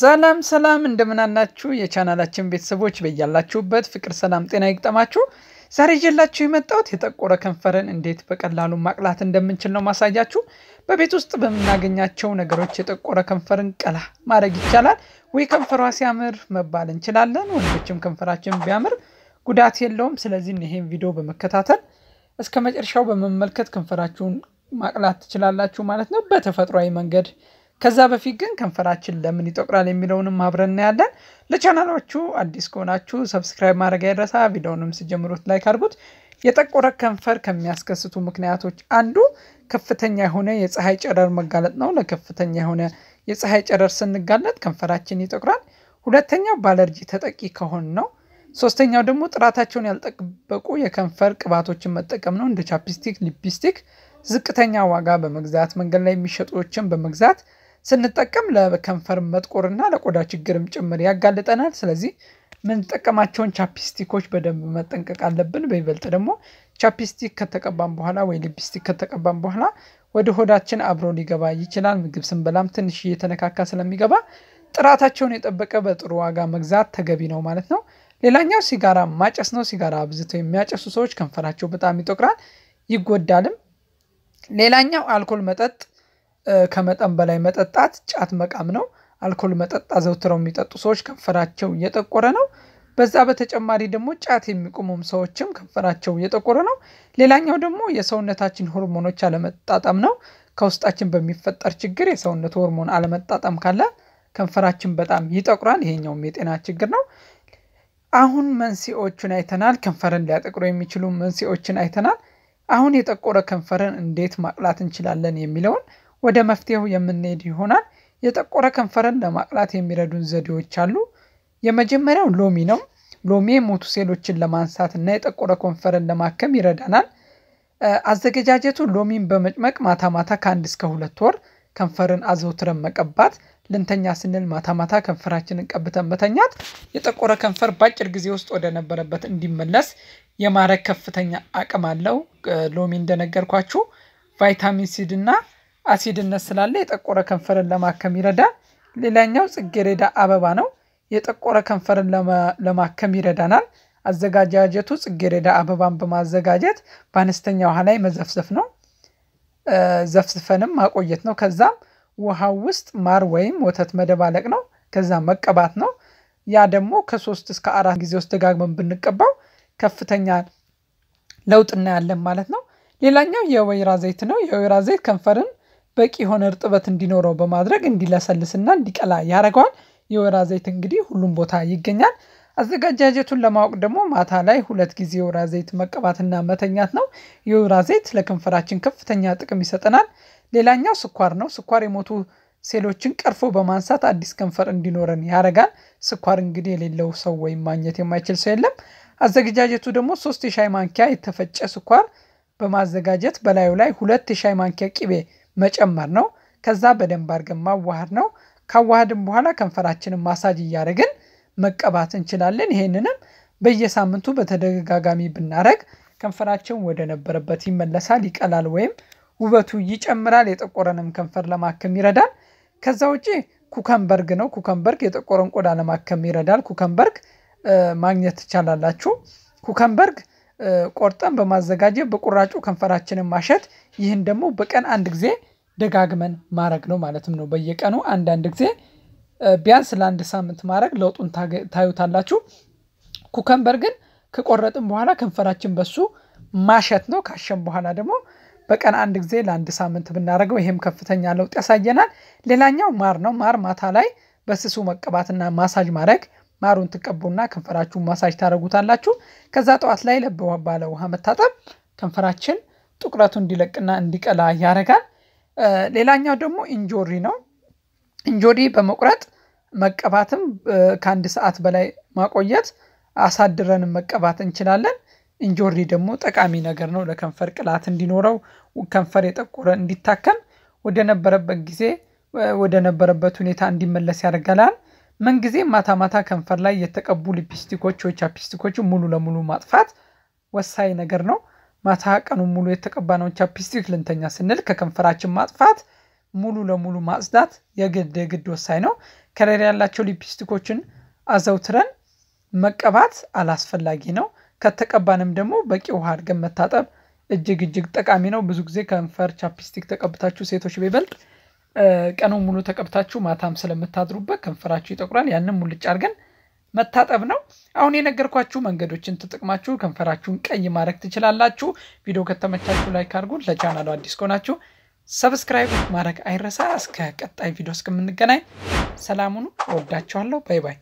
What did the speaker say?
ሰላም ሰላም እንደምናላችሁ የቻናላችን ቤተሰቦች በያላችሁበት ፍቅር፣ ሰላም፣ ጤና ይግጠማችሁ። ዛሬ ይዤላችሁ የመጣሁት የጠቆረ ከንፈርን እንዴት በቀላሉ ማቅላት እንደምንችል ነው ማሳያችሁ። በቤት ውስጥ በምናገኛቸው ነገሮች የጠቆረ ከንፈርን ቀላ ማድረግ ይቻላል። ወይ ከንፈሯ ሲያምር መባል እንችላለን። ወንዶችም ከንፈራችን ቢያምር ጉዳት የለውም። ስለዚህ ይሄን ቪዲዮ በመከታተል እስከ መጨረሻው በመመልከት ከንፈራችሁን ማቅላት ትችላላችሁ ማለት ነው በተፈጥሯዊ መንገድ ከዛ በፊት ግን ከንፈራችን ለምን ይጠቁራል የሚለውንም አብረን እናያለን። ለቻናሎቹ አዲስ ከሆናችሁ ሰብስክራይብ ማድረግ አይረሳ። ቪዲዮንም ስጀምሩት ላይክ አድርጉት። የጠቆረ ከንፈር ከሚያስከስቱ ምክንያቶች አንዱ ከፍተኛ የሆነ የፀሐይ ጨረር መጋለጥ ነው። ለከፍተኛ የሆነ የፀሐይ ጨረር ስንጋለጥ ከንፈራችን ይጠቁራል። ሁለተኛው በአለርጂ ተጠቂ ከሆን ነው። ሶስተኛው ደግሞ ጥራታቸውን ያልጠበቁ የከንፈር ቅባቶችን መጠቀም ነው። እንደ ቻፕስቲክ፣ ሊፕስቲክ ዝቅተኛ ዋጋ በመግዛት መንገድ ላይ የሚሸጡዎችን በመግዛት ስንጠቀም ለከንፈር መጥቆርና ለቆዳ ችግርም ጭምር ያጋልጠናል። ስለዚህ ምንጠቀማቸውን ቻፕስቲኮች በደንብ መጠንቀቅ አለብን። በይበልጥ ደግሞ ቻፕስቲክ ከተቀባም በኋላ ወይ ሊፕስቲክ ከተቀባም በኋላ ወደ ሆዳችን አብሮ ሊገባ ይችላል። ምግብ ስንበላም ትንሽ እየተነካካ ስለሚገባ ጥራታቸውን የጠበቀ በጥሩ ዋጋ መግዛት ተገቢ ነው ማለት ነው። ሌላኛው ሲጋራ ማጨስ ነው። ሲጋራ አብዝተው የሚያጨሱ ሰዎች ከንፈራቸው በጣም ይጠቁራል፣ ይጎዳልም። ሌላኛው አልኮል መጠጥ ከመጠን በላይ መጠጣት ጫት መቃም ነው። አልኮል መጠጥ አዘውትረው የሚጠጡ ሰዎች ከንፈራቸው እየጠቆረ ነው። በዛ በተጨማሪ ደግሞ ጫት የሚቆሙም ሰዎችም ከንፈራቸው እየጠቆረ ነው። ሌላኛው ደግሞ የሰውነታችን ሆርሞኖች አለመጣጣም ነው። ከውስጣችን በሚፈጠር ችግር የሰውነት ሆርሞን አለመጣጣም ካለ ከንፈራችን በጣም ይጠቁራል። ይሄኛውም የጤና ችግር ነው። አሁን መንስኤዎቹን አይተናል። ከንፈርን ሊያጠቁሩ የሚችሉ መንስኤዎችን አይተናል። አሁን የጠቆረ ከንፈርን እንዴት ማቅላት እንችላለን የሚለውን ወደ መፍትሄው የምንሄድ ይሆናል። የጠቆረ ከንፈርን ለማቅላት የሚረዱን ዘዴዎች አሉ። የመጀመሪያው ሎሚ ነው። ሎሚ የሞቱ ሴሎችን ለማንሳት እና የጠቆረ ከንፈርን ለማከም ይረዳናል። አዘገጃጀቱ ሎሚን በመጭመቅ ማታ ማታ ከአንድ እስከ ሁለት ወር ከንፈርን አዘውትረን መቀባት፣ ልንተኛ ስንል ማታ ማታ ከንፈራችንን ቀብተን መተኛት የጠቆረ ከንፈር በአጭር ጊዜ ውስጥ ወደ ነበረበት እንዲመለስ የማድረግ ከፍተኛ አቅም አለው። ሎሚ እንደነገርኳችሁ ቫይታሚን ሲድ እና አሲድነት ስላለ የጠቆረ ከንፈርን ለማከም ይረዳል። ሌላኛው ጽጌሬዳ አበባ ነው። የጠቆረ ከንፈርን ለማከም ይረዳናል። አዘጋጃጀቱ ጽጌሬዳ አበባን በማዘጋጀት በአነስተኛ ውሃ ላይ መዘፍዘፍ ነው። ዘፍዝፈንም ማቆየት ነው። ከዛም ውሃው ውስጥ ማር ወይም ወተት መደባለቅ ነው። ከዛም መቀባት ነው። ያ ደግሞ ከሶስት እስከ አራት ጊዜ ውስጥ ደጋግመን ብንቀባው ከፍተኛ ለውጥ እናያለን ማለት ነው። ሌላኛው የወይራ ዘይት ነው። የወይራ ዘይት ከንፈርን በቂ የሆነ እርጥበት እንዲኖረው በማድረግ እንዲለሰልስና እንዲቀላ ያደርገዋል። የወይራ ዘይት እንግዲህ ሁሉም ቦታ ይገኛል። አዘጋጃጀቱን ለማወቅ ደግሞ ማታ ላይ ሁለት ጊዜ የወይራ ዘይት መቀባትና መተኛት ነው። የወይራ ዘይት ለከንፈራችን ከፍተኛ ጥቅም ይሰጠናል። ሌላኛው ስኳር ነው። ስኳር የሞቱ ሴሎችን ቀርፎ በማንሳት አዲስ ከንፈር እንዲኖረን ያደርጋል። ስኳር እንግዲህ የሌለው ሰው ወይም ማግኘት የማይችል ሰው የለም። አዘገጃጀቱ ደግሞ ሶስት የሻይ ማንኪያ የተፈጨ ስኳር በማዘጋጀት በላዩ ላይ ሁለት የሻይ ማንኪያ ቅቤ መጨመር ነው። ከዛ በደንብ አድርገን ማዋሃድ ነው። ካዋሃድን በኋላ ከንፈራችንን ማሳጅ እያደረግን መቀባት እንችላለን። ይሄንንም በየሳምንቱ በተደጋጋሚ ብናደረግ ከንፈራችን ወደ ነበረበት ይመለሳል፣ ይቀላል፣ ወይም ውበቱ ይጨምራል። የጠቆረንም ከንፈር ለማከም ይረዳል። ከዛ ውጭ ኩከንበርግ ነው። ኩከንበርግ የጠቆረን ቆዳ ለማከም ይረዳል። ኩከንበርግ ማግኘት ትቻላላችሁ። ኩከንበርግ ቆርጠን በማዘጋጀት በቁራጩ ከንፈራችንን ማሸት ይህን ደግሞ በቀን አንድ ጊዜ ደጋግመን ማድረግ ነው ማለትም ነው። በየቀኑ አንዳንድ ጊዜ ቢያንስ ለአንድ ሳምንት ማድረግ ለውጡን ታዩታላችሁ። ኩከምበር ግን ከቆረጥን በኋላ ከንፈራችን በሱ ማሸት ነው። ካሸን በኋላ ደግሞ በቀን አንድ ጊዜ ለአንድ ሳምንት ብናደርገው ይህም ከፍተኛ ለውጥ ያሳየናል። ሌላኛው ማር ነው። ማር ማታ ላይ በስሱ መቀባትና ማሳጅ ማድረግ ማሩን ትቀቡና ከንፈራችሁን ማሳጅ ታደረጉታላችሁ። ከዛ ጠዋት ላይ ለብ ባለ ውሃ መታጠብ ከንፈራችን ጥቁረቱ እንዲለቅና እንዲቀላ ያደርጋል። ሌላኛው ደግሞ እንጆሪ ነው። እንጆሪ በመቁረጥ መቀባትም ከአንድ ሰዓት በላይ ማቆየት አሳድረንም መቀባት እንችላለን። እንጆሪ ደግሞ ጠቃሚ ነገር ነው። ለከንፈር ቅላት እንዲኖረው፣ ከንፈር የጠቆረ እንዲታከም፣ ወደ ነበረበት ጊዜ ወደ ነበረበት ሁኔታ እንዲመለስ ያደርገላል። ምንጊዜ ማታ ማታ ከንፈር ላይ የተቀቡ ሊፕስቲኮች ወይ ቻፕስቲኮች ሙሉ ለሙሉ ማጥፋት ወሳኝ ነገር ነው። ማታ ቀኑ ሙሉ የተቀባነውን ቻፕስቲክ ልንተኛ ስንል ከከንፈራችን ማጥፋት ሙሉ ለሙሉ ማጽዳት የግድ የግድ ወሳኝ ነው። ከለር ያላቸው ሊፕስቲኮችን አዘውትረን መቀባት አላስፈላጊ ነው። ከተቀባንም ደግሞ በቂ ውሃ አድርገን መታጠብ እጅግ እጅግ ጠቃሚ ነው። ብዙ ጊዜ ከንፈር ቻፕስቲክ ተቀብታችሁ ሴቶች ቢበልጥ ቀኑን ሙሉ ተቀብታችሁ ማታም ስለምታድሩበት ከንፈራችሁ ይጠቁራል። ያንን ሙልጭ አድርገን መታጠብ ነው። አሁን የነገርኳችሁ መንገዶችን ተጠቅማችሁ ከንፈራችሁን ቀይ ማድረግ ትችላላችሁ። ቪዲዮ ከተመቻችሁ ላይክ አድርጉ። ለቻናሉ አዲስ ከሆናችሁ ሰብስክራይብ ማድረግ አይረሳ። እስከ ቀጣይ ቪዲዮ እስከምንገናኝ ሰላሙኑ እወዳችኋለሁ። ባይ ባይ።